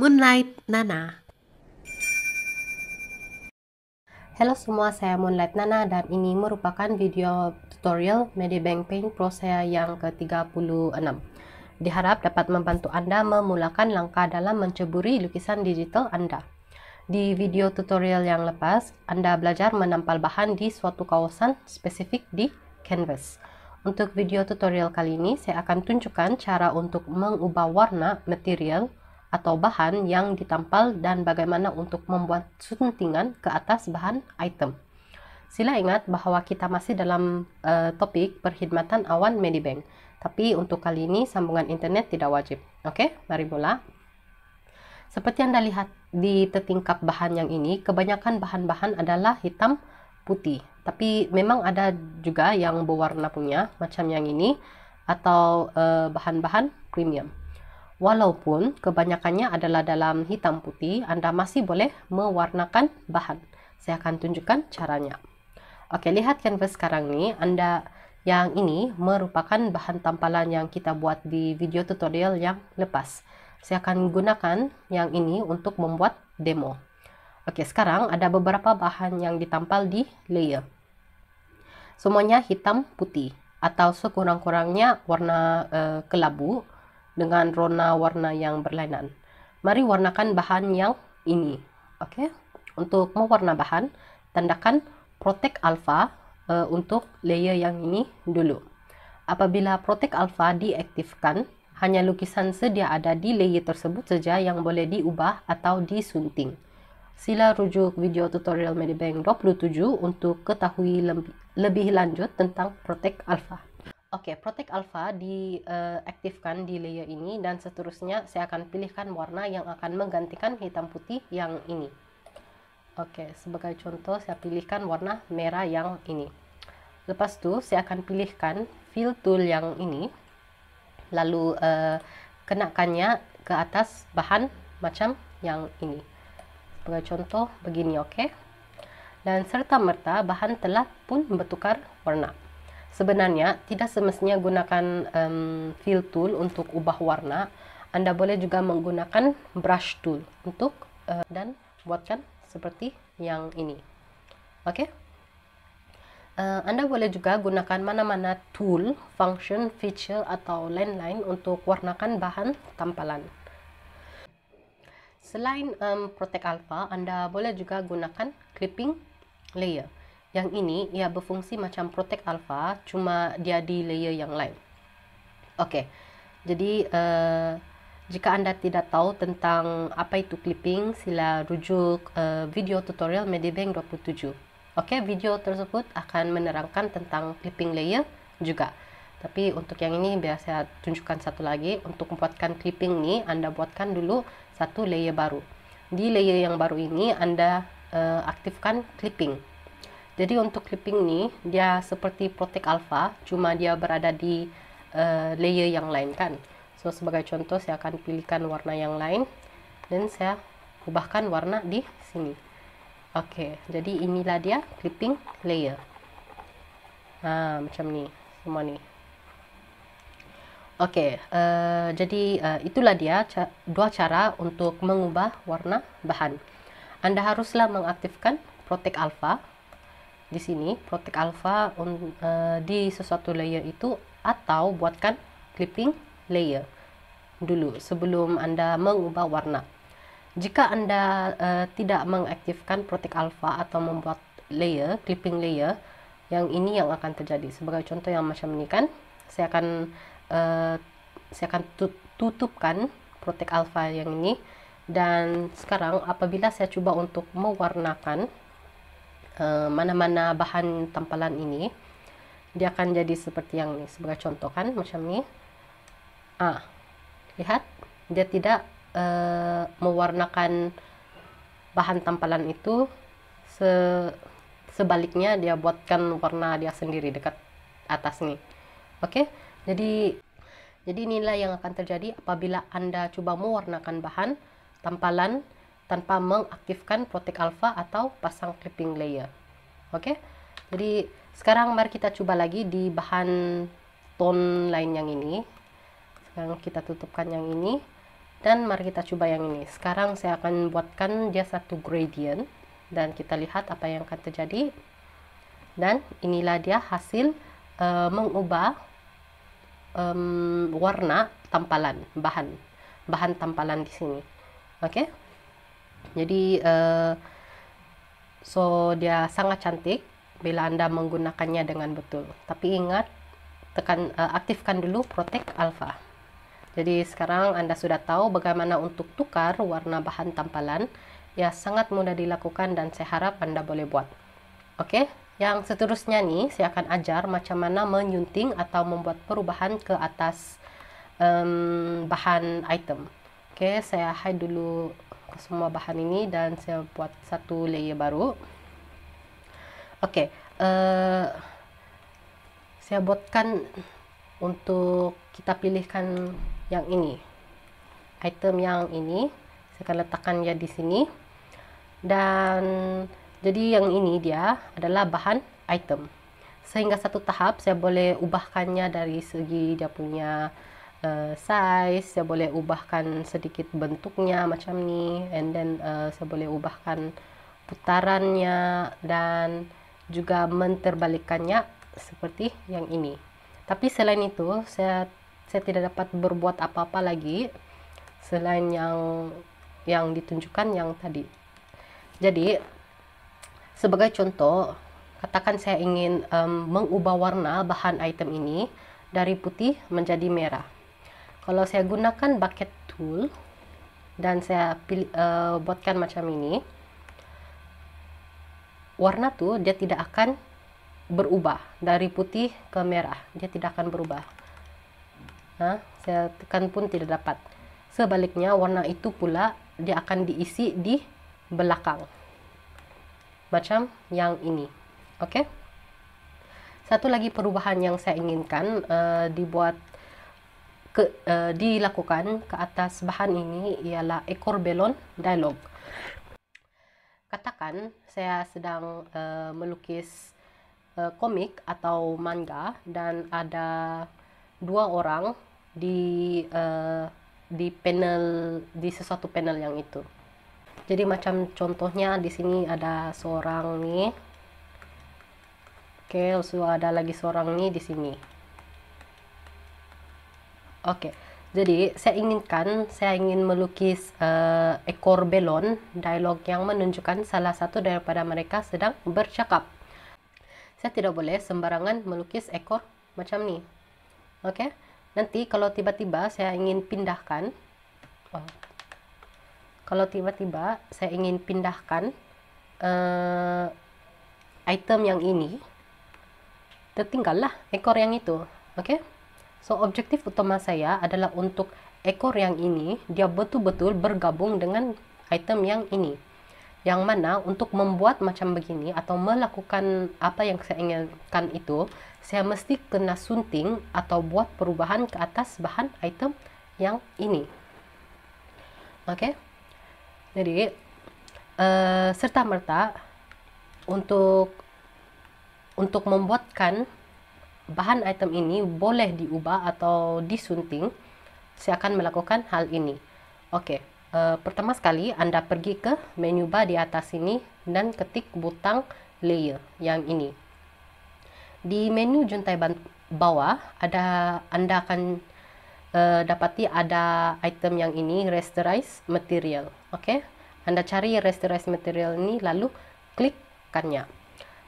Moonlight Nana. Halo semua, saya Moonlight Nana dan ini merupakan video tutorial Medibank Paint Pro saya yang ke-36. Diharap dapat membantu Anda memulakan langkah dalam menceburi lukisan digital Anda. Di video tutorial yang lepas, Anda belajar menampal bahan di suatu kawasan spesifik di canvas. Untuk video tutorial kali ini, saya akan tunjukkan cara untuk mengubah warna material atau bahan yang ditampal dan bagaimana untuk membuat suntingan ke atas bahan item. Sila ingat bahwa kita masih dalam uh, topik perkhidmatan awan Medibank. Tapi untuk kali ini sambungan internet tidak wajib. Oke, mari mula. Seperti yang Anda lihat di tetingkap bahan yang ini, kebanyakan bahan-bahan adalah hitam putih. Tapi memang ada juga yang berwarna punya, macam yang ini, atau eh, bahan-bahan uh, bahan -bahan premium. Walaupun kebanyakannya adalah dalam hitam putih, Anda masih boleh mewarnakan bahan. Saya akan tunjukkan caranya. Oke, lihat canvas sekarang nih. Anda yang ini merupakan bahan tampalan yang kita buat di video tutorial yang lepas. Saya akan gunakan yang ini untuk membuat demo. Oke, sekarang ada beberapa bahan yang ditampal di layer. Semuanya hitam putih atau sekurang-kurangnya warna uh, kelabu dengan rona warna yang berlainan. Mari warnakan bahan yang ini. Okey. Untuk mewarna bahan, tandakan protect alpha uh, untuk layer yang ini dulu. Apabila protect alpha diaktifkan, hanya lukisan sedia ada di layer tersebut saja yang boleh diubah atau disunting. Sila rujuk video tutorial Medibank 27 untuk ketahui lebih lanjut tentang protect alpha. Oke, okay, Protect Alpha diaktifkan eh, uh, di layer ini dan seterusnya saya akan pilihkan warna yang akan menggantikan hitam putih yang ini. Oke, okay, sebagai contoh saya pilihkan warna merah yang ini. Lepas itu saya akan pilihkan fill tool yang ini. Lalu uh, kenakannya ke atas bahan macam yang ini. Sebagai contoh begini, oke. Okay? Dan serta merta bahan telah pun bertukar warna. Sebenarnya tidak semestinya gunakan um, fill tool untuk ubah warna. Anda boleh juga menggunakan brush tool untuk uh, dan buatkan seperti yang ini. Oke? Okay? Uh, eh, Anda boleh juga gunakan mana-mana tool, function, feature atau lain-lain untuk warnakan bahan tampalan. Selain um, Protect Alpha, Anda boleh juga gunakan clipping layer. Yang ini ia berfungsi macam protect alpha, cuma dia di layer yang lain. Oke, jadi uh, jika anda tidak tahu tentang apa itu clipping, sila rujuk uh, video tutorial Medibank 27. Oke, video tersebut akan menerangkan tentang clipping layer juga. Tapi untuk yang ini biar saya tunjukkan satu lagi. Untuk membuatkan clipping ini, Anda buatkan dulu satu layer baru. Di layer yang baru ini, Anda uh, aktifkan clipping Jadi untuk clipping ni, dia seperti protect alpha, cuma dia berada di uh, layer yang lain kan. So sebagai contoh, saya akan pilihkan warna yang lain dan saya ubahkan warna di sini. Okey, jadi inilah dia clipping layer. Ah macam ni, semua ni. Okey, uh, jadi uh, itulah dia ca dua cara untuk mengubah warna bahan. Anda haruslah mengaktifkan protect alpha di sini protek alpha on, uh, eh, di sesuatu layer itu atau buatkan clipping layer dulu sebelum Anda mengubah warna. Jika Anda uh, tidak mengaktifkan protek alpha atau membuat layer, clipping layer, yang ini yang akan terjadi. Sebagai contoh yang macam ini kan, saya akan uh, saya akan tutupkan protek alpha yang ini dan sekarang apabila saya coba untuk mewarnakan Eh, mana-mana uh, bahan tampalan ini dia akan jadi seperti yang ini sebagai contoh kan macam ini ah lihat dia tidak uh, mewarnakan bahan tampalan itu se sebaliknya dia buatkan warna dia sendiri dekat atas nih oke okay? jadi jadi inilah yang akan terjadi apabila anda coba mewarnakan bahan tampalan tanpa mengaktifkan protek alpha atau pasang clipping layer oke okay? jadi sekarang mari kita coba lagi di bahan tone lain yang ini sekarang kita tutupkan yang ini dan mari kita coba yang ini sekarang saya akan buatkan dia satu gradient dan kita lihat apa yang akan terjadi dan inilah dia hasil uh, mengubah um, warna tampalan bahan bahan tampalan di sini oke okay? Jadi uh, so dia sangat cantik bila Anda menggunakannya dengan betul. Tapi ingat tekan uh, aktifkan dulu Protect Alpha. Jadi sekarang Anda sudah tahu bagaimana untuk tukar warna bahan tampalan. Ya sangat mudah dilakukan dan saya harap Anda boleh buat. Oke, okay? yang seterusnya nih saya akan ajar macam mana menyunting atau membuat perubahan ke atas um, bahan item. Oke, okay, saya hide dulu semua bahan ini dan saya buat satu layer baru Okey, uh, saya buatkan untuk kita pilihkan yang ini item yang ini saya akan letakkan dia di sini dan jadi yang ini dia adalah bahan item sehingga satu tahap saya boleh ubahkannya dari segi dia punya uh, size saya boleh ubahkan sedikit bentuknya macam ni and then uh, saya boleh ubahkan putarannya dan juga menterbalikannya seperti yang ini tapi selain itu saya saya tidak dapat berbuat apa-apa lagi selain yang yang ditunjukkan yang tadi jadi sebagai contoh katakan saya ingin um, mengubah warna bahan item ini dari putih menjadi merah kalau saya gunakan bucket tool dan saya pilih, uh, buatkan macam ini warna tuh dia tidak akan berubah dari putih ke merah dia tidak akan berubah nah, saya tekan pun tidak dapat sebaliknya warna itu pula dia akan diisi di belakang macam yang ini oke okay? satu lagi perubahan yang saya inginkan uh, dibuat ke, uh, dilakukan ke atas bahan ini ialah ekor belon dialog. Katakan saya sedang uh, melukis uh, komik atau manga dan ada dua orang di uh, di panel di sesuatu panel yang itu. Jadi macam contohnya di sini ada seorang nih. Oke, okay, ada lagi seorang nih di sini. Oke, jadi saya inginkan, saya ingin melukis uh, ekor belon, dialog yang menunjukkan salah satu daripada mereka sedang bercakap. Saya tidak boleh sembarangan melukis ekor macam ni. Oke, nanti kalau tiba-tiba saya ingin pindahkan, oh. kalau tiba-tiba saya ingin pindahkan uh, item yang ini, tertinggallah ekor yang itu. Oke. Okay? So objektif utama saya adalah untuk ekor yang ini dia betul-betul bergabung dengan item yang ini. Yang mana untuk membuat macam begini atau melakukan apa yang saya inginkan itu, saya mesti kena sunting atau buat perubahan ke atas bahan item yang ini. Oke. Jadi uh, serta merta untuk untuk membuatkan bahan item ini boleh diubah atau disunting, saya akan melakukan hal ini. Oke, okay. uh, eh, pertama sekali Anda pergi ke menu bar di atas ini dan ketik butang layer yang ini. Di menu juntai bawah ada Anda akan uh, dapati ada item yang ini rasterize material. Oke, okay? Anda cari rasterize material ini lalu klikkannya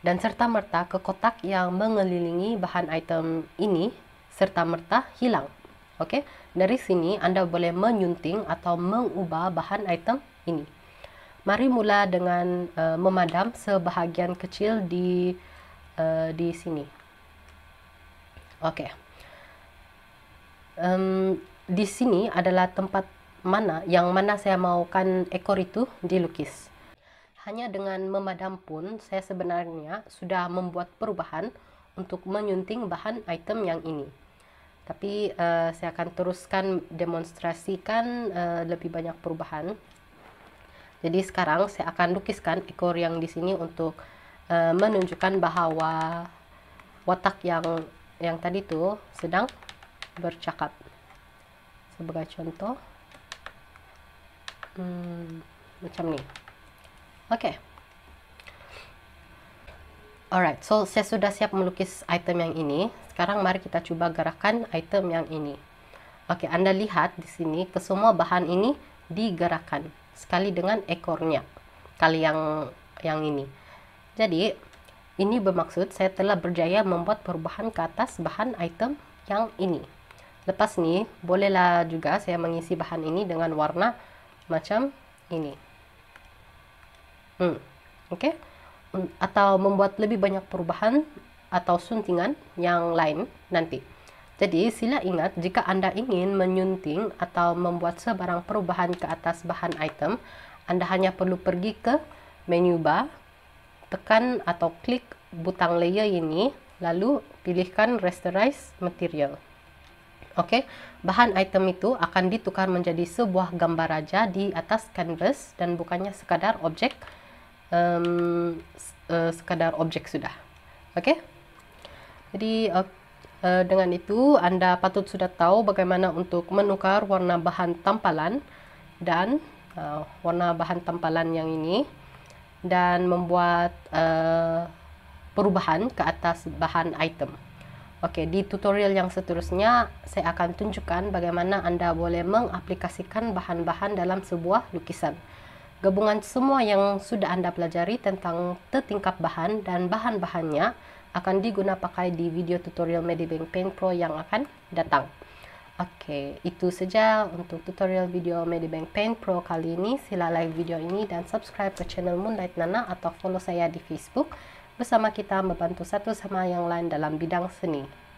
dan serta-merta ke kotak yang mengelilingi bahan item ini serta-merta hilang. Oke, dari sini Anda boleh menyunting atau mengubah bahan item ini. Mari mula dengan uh, memadam sebahagian kecil di uh, di sini. Oke. Um, di sini adalah tempat mana yang mana saya maukan ekor itu dilukis hanya dengan memadam pun saya sebenarnya sudah membuat perubahan untuk menyunting bahan item yang ini tapi uh, saya akan teruskan demonstrasikan uh, lebih banyak perubahan jadi sekarang saya akan lukiskan ekor yang di sini untuk uh, menunjukkan bahwa watak yang yang tadi itu sedang bercakap sebagai contoh hmm, macam nih Oke. Okay. Alright, so saya sudah siap melukis item yang ini. Sekarang mari kita coba gerakan item yang ini. Oke, okay, Anda lihat di sini kesemua bahan ini digerakkan sekali dengan ekornya. Kali yang yang ini. Jadi, ini bermaksud saya telah berjaya membuat perubahan ke atas bahan item yang ini. Lepas ni, bolehlah juga saya mengisi bahan ini dengan warna macam ini hmm, oke okay? Hmm, atau membuat lebih banyak perubahan atau suntingan yang lain nanti. Jadi, sila ingat jika Anda ingin menyunting atau membuat sebarang perubahan ke atas bahan item, Anda hanya perlu pergi ke menu bar, tekan atau klik butang layer ini, lalu pilihkan rasterize material. Oke, okay? bahan item itu akan ditukar menjadi sebuah gambar raja di atas canvas dan bukannya sekadar objek um, uh, sekadar objek sudah oke jadi uh, uh, dengan itu anda patut sudah tahu bagaimana untuk menukar warna bahan tampalan dan uh, warna bahan tampalan yang ini dan membuat uh, perubahan ke atas bahan item. Oke, di tutorial yang seterusnya saya akan tunjukkan bagaimana Anda boleh mengaplikasikan bahan-bahan dalam sebuah lukisan. Gabungan semua yang sudah Anda pelajari tentang tetingkap bahan dan bahan-bahannya akan diguna di video tutorial Medibank Paint Pro yang akan datang. Oke, itu saja untuk tutorial video Medibank Paint Pro kali ini. Sila like video ini dan subscribe ke channel Moonlight Nana atau follow saya di Facebook. Bersama kita membantu satu sama yang lain dalam bidang seni.